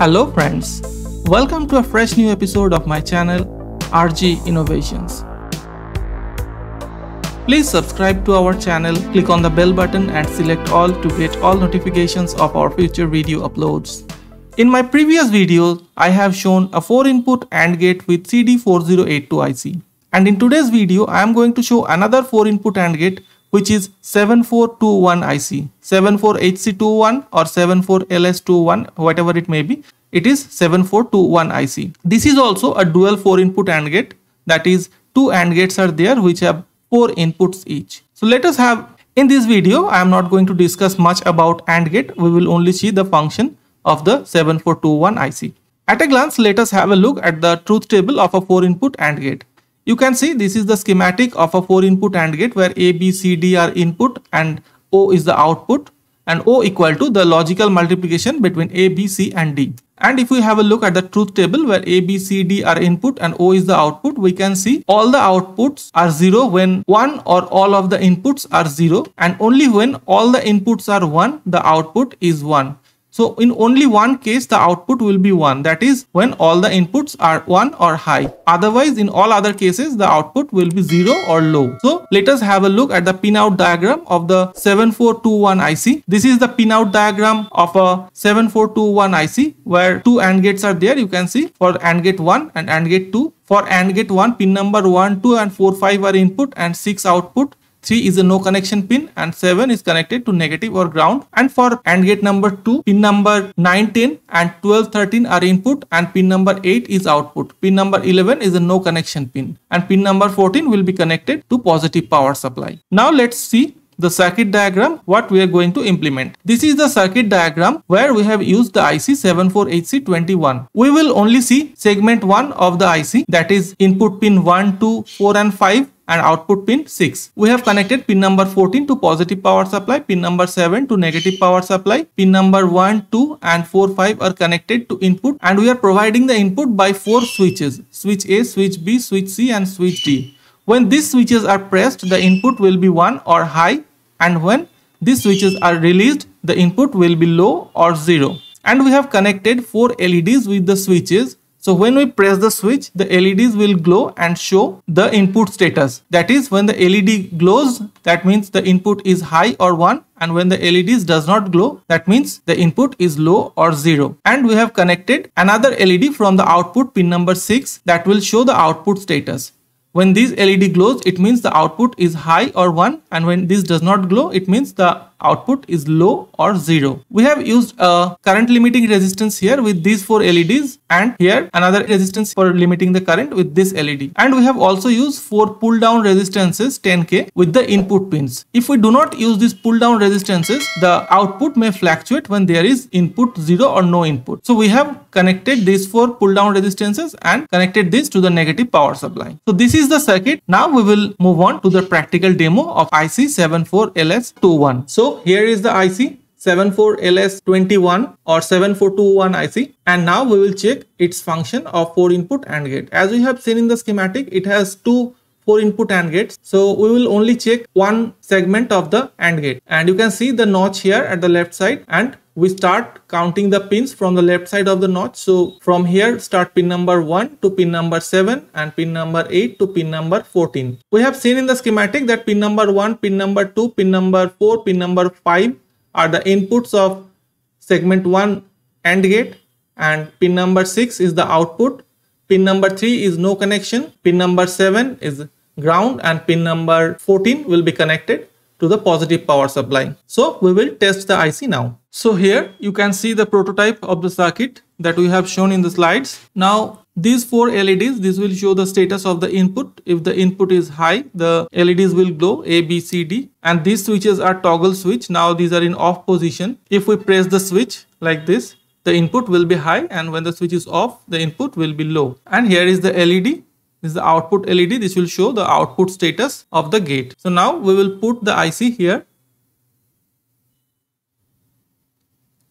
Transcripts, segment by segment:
Hello friends, welcome to a fresh new episode of my channel RG Innovations. Please subscribe to our channel, click on the bell button and select all to get all notifications of our future video uploads. In my previous video, I have shown a 4 input AND gate with CD4082 IC. And in today's video, I am going to show another 4 input AND gate which is 7421 IC, 74HC21 or 74LS21, whatever it may be it is 7421 IC. This is also a dual 4 input AND gate that is two AND gates are there which have 4 inputs each. So let us have in this video I am not going to discuss much about AND gate we will only see the function of the 7421 IC. At a glance let us have a look at the truth table of a 4 input AND gate. You can see this is the schematic of a 4 input AND gate where A, B, C, D are input and O is the output and O equal to the logical multiplication between A, B, C and D. And if we have a look at the truth table where A, B, C, D are input and O is the output, we can see all the outputs are 0 when one or all of the inputs are 0 and only when all the inputs are 1, the output is 1. So in only one case, the output will be one. That is when all the inputs are one or high. Otherwise, in all other cases, the output will be zero or low. So let us have a look at the pinout diagram of the 7421 IC. This is the pinout diagram of a 7421 IC where two AND gates are there. You can see for AND gate 1 and AND gate 2 for AND gate 1, pin number 1, 2 and 4, 5 are input and 6 output. 3 is a no connection pin and 7 is connected to negative or ground and for AND gate number 2 pin number nineteen and 12 13 are input and pin number 8 is output pin number 11 is a no connection pin and pin number 14 will be connected to positive power supply now let's see the circuit diagram what we are going to implement. This is the circuit diagram where we have used the IC 74HC21. We will only see segment 1 of the IC that is input pin 1, 2, 4 and 5 and output pin 6. We have connected pin number 14 to positive power supply, pin number 7 to negative power supply, pin number 1, 2 and 4, 5 are connected to input and we are providing the input by 4 switches, switch A, switch B, switch C and switch D. When these switches are pressed, the input will be 1 or high and when these switches are released the input will be low or zero and we have connected four LEDs with the switches so when we press the switch the LEDs will glow and show the input status that is when the LED glows that means the input is high or 1 and when the LEDs does not glow that means the input is low or 0 and we have connected another LED from the output pin number 6 that will show the output status when this LED glows, it means the output is high or 1 and when this does not glow, it means the output is low or 0. We have used a current limiting resistance here with these 4 LEDs and here another resistance for limiting the current with this LED. And we have also used 4 pull down resistances 10k with the input pins. If we do not use these pull down resistances, the output may fluctuate when there is input 0 or no input. So we have connected these 4 pull down resistances and connected this to the negative power supply. So this is is the circuit. Now we will move on to the practical demo of IC74LS21. So here is the IC. 74LS21 or 7421 IC and now we will check its function of 4 input AND gate. As we have seen in the schematic, it has two 4 input AND gates. So we will only check one segment of the AND gate and you can see the notch here at the left side and we start counting the pins from the left side of the notch. So from here start pin number 1 to pin number 7 and pin number 8 to pin number 14. We have seen in the schematic that pin number 1, pin number 2, pin number 4, pin number 5 are the inputs of segment 1 AND gate and pin number 6 is the output. Pin number 3 is no connection. Pin number 7 is ground and pin number 14 will be connected to the positive power supply. So we will test the IC now. So here you can see the prototype of the circuit that we have shown in the slides. Now these four LEDs, this will show the status of the input. If the input is high, the LEDs will glow A, B, C, D. And these switches are toggle switch. Now these are in off position. If we press the switch like this, the input will be high and when the switch is off, the input will be low. And here is the LED this is the output LED. This will show the output status of the gate. So now we will put the IC here.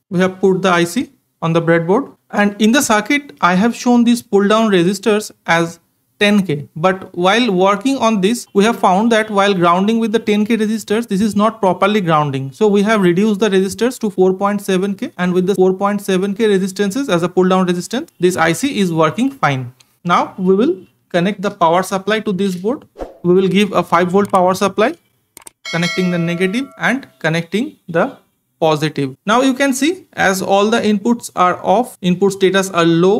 We have put the IC on the breadboard and in the circuit I have shown these pull down resistors as 10k but while working on this we have found that while grounding with the 10k resistors this is not properly grounding so we have reduced the resistors to 4.7k and with the 4.7k resistances as a pull down resistance this IC is working fine now we will connect the power supply to this board we will give a 5 volt power supply connecting the negative and connecting the positive now you can see as all the inputs are off input status are low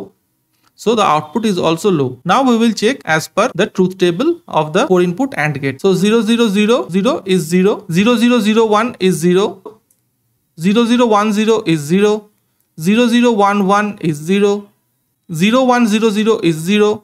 so the output is also low. Now we will check as per the truth table of the 4 input AND gate. So 0, is 0, 1 is 0, 0, is 0, 0, is 0, 0, is 0,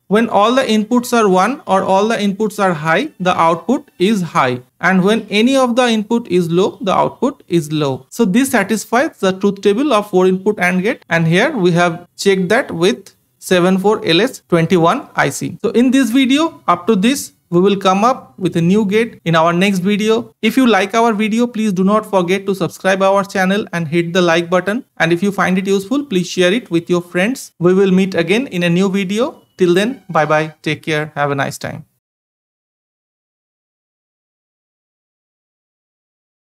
When all the inputs are 1 or all the inputs are high, the output is high. And when any of the input is low, the output is low. So this satisfies the truth table of 4 input AND gate. And here we have checked that with 74LS21IC. So in this video, up to this, we will come up with a new gate in our next video. If you like our video, please do not forget to subscribe our channel and hit the like button. And if you find it useful, please share it with your friends. We will meet again in a new video. Till then, bye bye, take care, have a nice time.